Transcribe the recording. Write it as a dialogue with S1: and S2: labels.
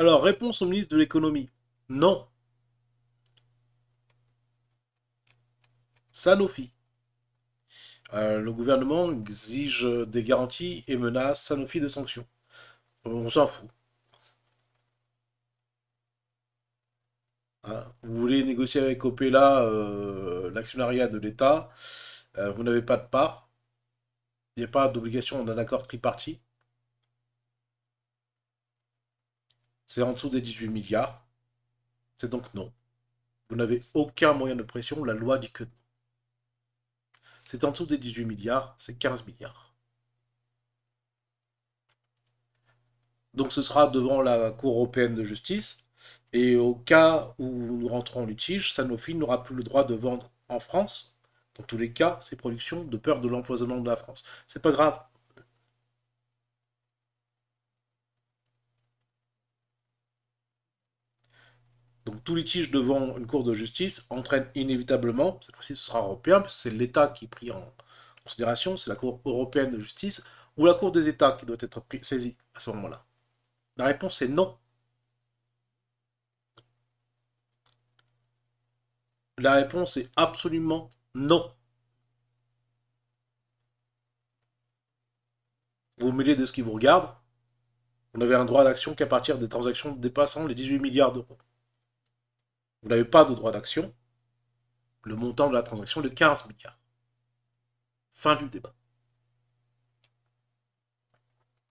S1: Alors, réponse au ministre de l'économie. Non. Sanofi. Euh, le gouvernement exige des garanties et menace Sanofi de sanctions. On s'en fout. Hein, vous voulez négocier avec Opela euh, l'actionnariat de l'État, euh, vous n'avez pas de part, il n'y a pas d'obligation d'un accord tripartite. c'est en dessous des 18 milliards. C'est donc non. Vous n'avez aucun moyen de pression, la loi dit que non. C'est en dessous des 18 milliards, c'est 15 milliards. Donc ce sera devant la Cour européenne de justice, et au cas où nous rentrons en litige, Sanofi n'aura plus le droit de vendre en France, dans tous les cas, ses productions, de peur de l'empoisonnement de la France. C'est pas grave, Donc tout litige devant une cour de justice entraîne inévitablement, cette fois-ci ce sera européen, parce que c'est l'État qui est pris en considération, c'est la Cour européenne de justice, ou la Cour des États qui doit être saisie à ce moment-là. La réponse est non. La réponse est absolument non. Vous vous mêlez de ce qui vous regarde. vous n'avez un droit d'action qu'à partir des transactions dépassant les 18 milliards d'euros vous n'avez pas de droit d'action, le montant de la transaction est de 15 milliards. Fin du débat.